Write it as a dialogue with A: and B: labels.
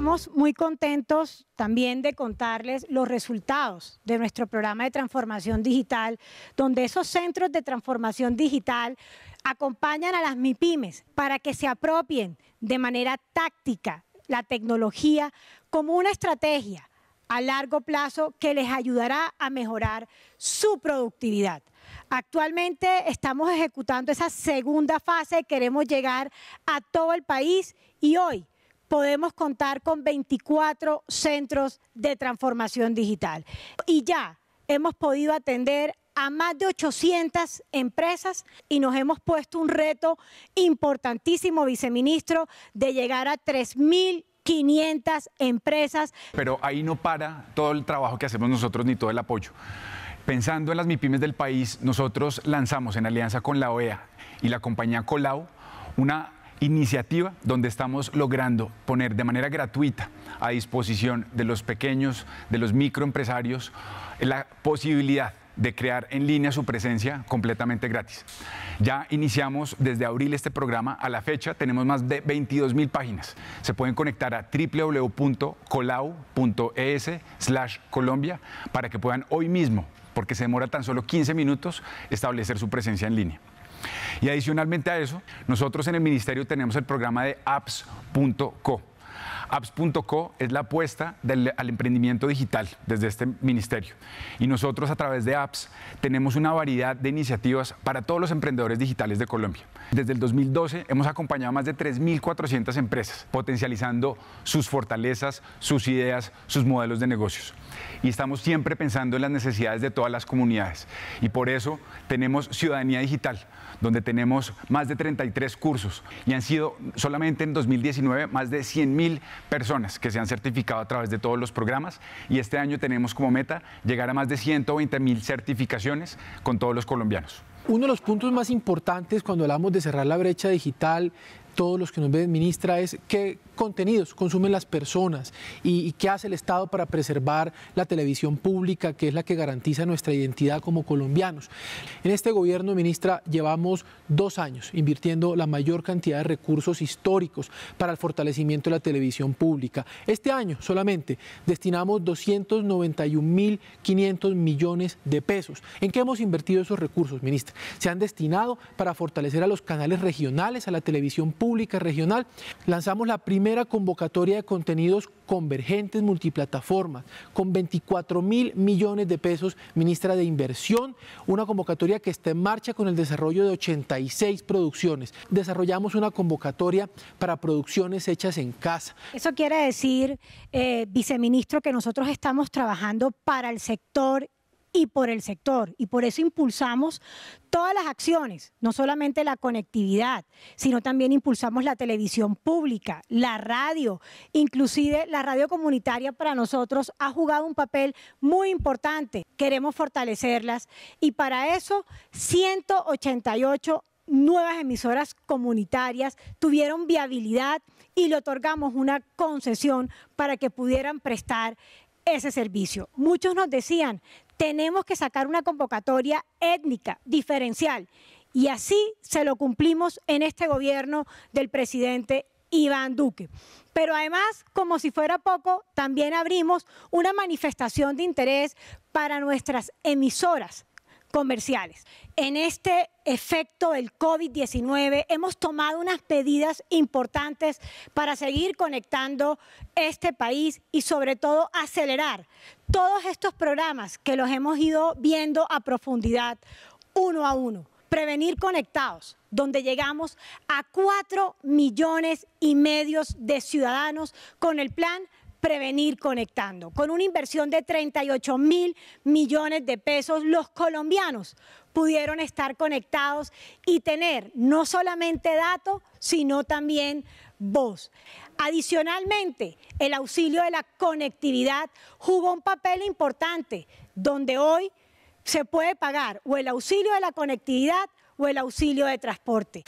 A: estamos muy contentos también de contarles los resultados de nuestro programa de transformación digital, donde esos centros de transformación digital acompañan a las MIPIMES para que se apropien de manera táctica la tecnología como una estrategia a largo plazo que les ayudará a mejorar su productividad. Actualmente estamos ejecutando esa segunda fase, queremos llegar a todo el país y hoy podemos contar con 24 centros de transformación digital. Y ya hemos podido atender a más de 800 empresas y nos hemos puesto un reto importantísimo, viceministro, de llegar a 3.500 empresas.
B: Pero ahí no para todo el trabajo que hacemos nosotros ni todo el apoyo. Pensando en las MIPIMES del país, nosotros lanzamos en alianza con la OEA y la compañía Colau una iniciativa donde estamos logrando poner de manera gratuita a disposición de los pequeños, de los microempresarios, la posibilidad de crear en línea su presencia completamente gratis. Ya iniciamos desde abril este programa. A la fecha tenemos más de 22 mil páginas. Se pueden conectar a www.colau.es Colombia para que puedan hoy mismo, porque se demora tan solo 15 minutos, establecer su presencia en línea. Y adicionalmente a eso, nosotros en el ministerio tenemos el programa de apps.co Apps.co es la apuesta al emprendimiento digital desde este ministerio. Y nosotros a través de Apps tenemos una variedad de iniciativas para todos los emprendedores digitales de Colombia. Desde el 2012 hemos acompañado a más de 3.400 empresas, potencializando sus fortalezas, sus ideas, sus modelos de negocios. Y estamos siempre pensando en las necesidades de todas las comunidades. Y por eso tenemos Ciudadanía Digital, donde tenemos más de 33 cursos y han sido solamente en 2019 más de 100.000 personas que se han certificado a través de todos los programas y este año tenemos como meta llegar a más de 120 mil certificaciones con todos los colombianos.
C: Uno de los puntos más importantes cuando hablamos de cerrar la brecha digital, todos los que nos ven, ministra, es qué contenidos consumen las personas y, qué hace el Estado para preservar la televisión pública, que es la que garantiza nuestra identidad como colombianos. En este gobierno, ministra, llevamos dos años invirtiendo la mayor cantidad de recursos históricos para el fortalecimiento de la televisión pública. Este año solamente destinamos 291.500 millones de pesos. ¿En qué hemos invertido esos recursos, ministra? Se han destinado para fortalecer a los canales regionales, a la televisión pública, pública regional, lanzamos la primera convocatoria de contenidos convergentes multiplataformas con 24 mil millones de pesos, ministra de Inversión, una convocatoria que está en marcha con el desarrollo de 86 producciones. Desarrollamos una convocatoria para producciones hechas en casa.
A: Eso quiere decir, eh, viceministro, que nosotros estamos trabajando para el sector y por el sector. Y por eso impulsamos todas las acciones, no solamente la conectividad, sino también impulsamos la televisión pública, la radio, inclusive la radio comunitaria para nosotros ha jugado un papel muy importante. Queremos fortalecerlas y para eso 188 nuevas emisoras comunitarias tuvieron viabilidad y le otorgamos una concesión para que pudieran prestar ese servicio. Muchos nos decían, tenemos que sacar una convocatoria étnica, diferencial. Y así se lo cumplimos en este gobierno del presidente Iván Duque. Pero además, como si fuera poco, también abrimos una manifestación de interés para nuestras emisoras comerciales. En este efecto del COVID-19 hemos tomado unas medidas importantes para seguir conectando este país y sobre todo acelerar todos estos programas que los hemos ido viendo a profundidad uno a uno. Prevenir Conectados, donde llegamos a cuatro millones y medio de ciudadanos con el plan prevenir conectando. Con una inversión de 38 mil millones de pesos, los colombianos pudieron estar conectados y tener no solamente datos, sino también voz. Adicionalmente, el auxilio de la conectividad jugó un papel importante, donde hoy se puede pagar o el auxilio de la conectividad o el auxilio de transporte.